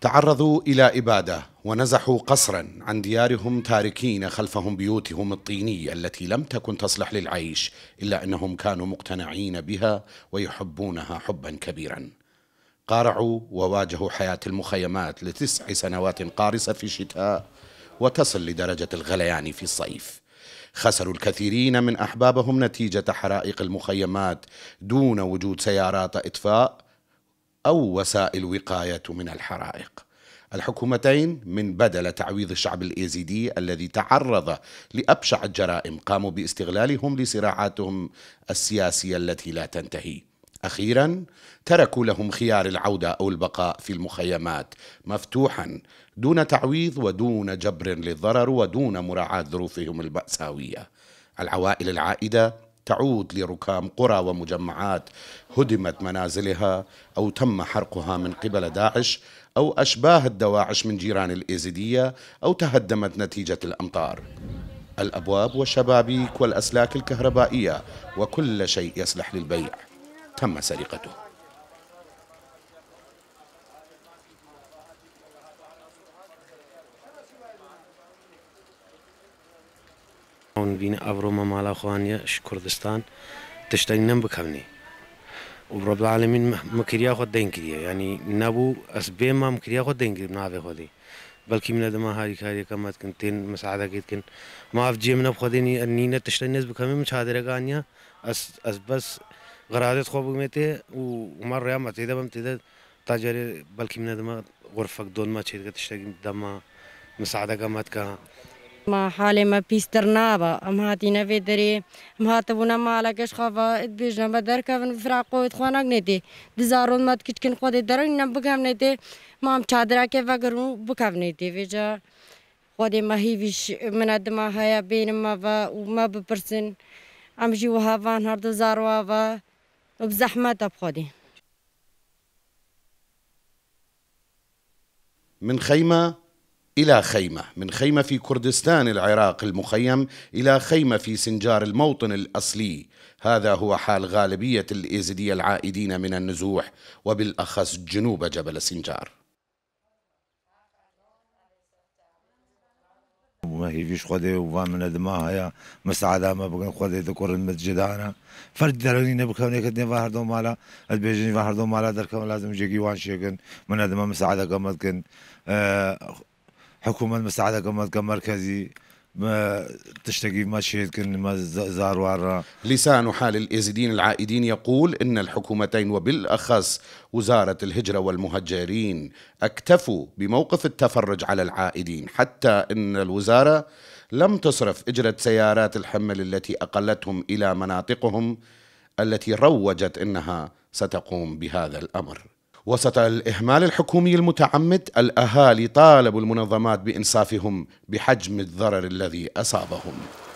تعرضوا الى اباده ونزحوا قصرا عن ديارهم تاركين خلفهم بيوتهم الطينيه التي لم تكن تصلح للعيش الا انهم كانوا مقتنعين بها ويحبونها حبا كبيرا. قارعوا وواجهوا حياه المخيمات لتسع سنوات قارصه في الشتاء وتصل لدرجه الغليان في الصيف. خسروا الكثيرين من احبابهم نتيجه حرائق المخيمات دون وجود سيارات اطفاء أو وسائل وقاية من الحرائق الحكومتين من بدل تعويض الشعب الايزيدي الذي تعرض لابشع الجرائم قاموا باستغلالهم لصراعاتهم السياسيه التي لا تنتهي اخيرا تركوا لهم خيار العوده او البقاء في المخيمات مفتوحا دون تعويض ودون جبر للضرر ودون مراعاه ظروفهم الماساويه العوائل العائده تعود لركام قرى ومجمعات هدمت منازلها أو تم حرقها من قبل داعش أو أشباه الدواعش من جيران الإيزيدية أو تهدمت نتيجة الأمطار الأبواب والشبابيك والأسلاك الكهربائية وكل شيء يصلح للبيع تم سرقته اون بین ابر مالا ممالا خوانیہ شخر نم تشت نمبن عبرب العالمین مکریا خود دین دینک یعنی نہ اسب ما مکریا خود دین خودی من دہی ناب خود بلخم کن تین خر کیت کن ما اف جیم نب خودی نی نی ناس بخمانیہ اس بس غرارت خوب میں تھے وہ عمر ریا متھر تجر بلخی من دماغ غرف دون ما مچھیر دما مسادہ کا مت کہاں ما حالي ما بيستر نابا ام هاتي نفي دري ام هاتبونا ما على كش خافا اتبيجنا بدركا من فراقو اتخوانا قنيتي دزارون ما تكتكن خود درن نم بكامنيتي ما ام چادرا كيفا قرو بكامنيتي فيجا خود ما هيفيش من ادما هيا بين ما با وما ببرسن ام جي وهافان هردو زاروا با وبزحمة بخودي من خيمة إلى خيمة من خيمة في كردستان العراق المخيم إلى خيمة في سنجار الموطن الأصلي هذا هو حال غالبية الإيزدية العائدين من النزوح وبالأخص جنوب جبل سنجار ما هي فيش خدي من الدماء هيا مساعدة ما بقن خدي ذكر المسجد أنا فرد دروني بكوني كتني فهر دوم على ادبيجني فهر دوم على دركم لازم يجي وان شيكن من الدماء مساعدة قمت كن آه حكومة المساعدة قمت مركزي ما تشتكي ما شهد كن ما زار ورا لسان حال الإيزيدين العائدين يقول إن الحكومتين وبالأخص وزارة الهجرة والمهجرين اكتفوا بموقف التفرج على العائدين حتى إن الوزارة لم تصرف إجرة سيارات الحمل التي أقلتهم إلى مناطقهم التي روجت إنها ستقوم بهذا الأمر وسط الإهمال الحكومي المتعمد الأهالي طالبوا المنظمات بإنصافهم بحجم الضرر الذي أصابهم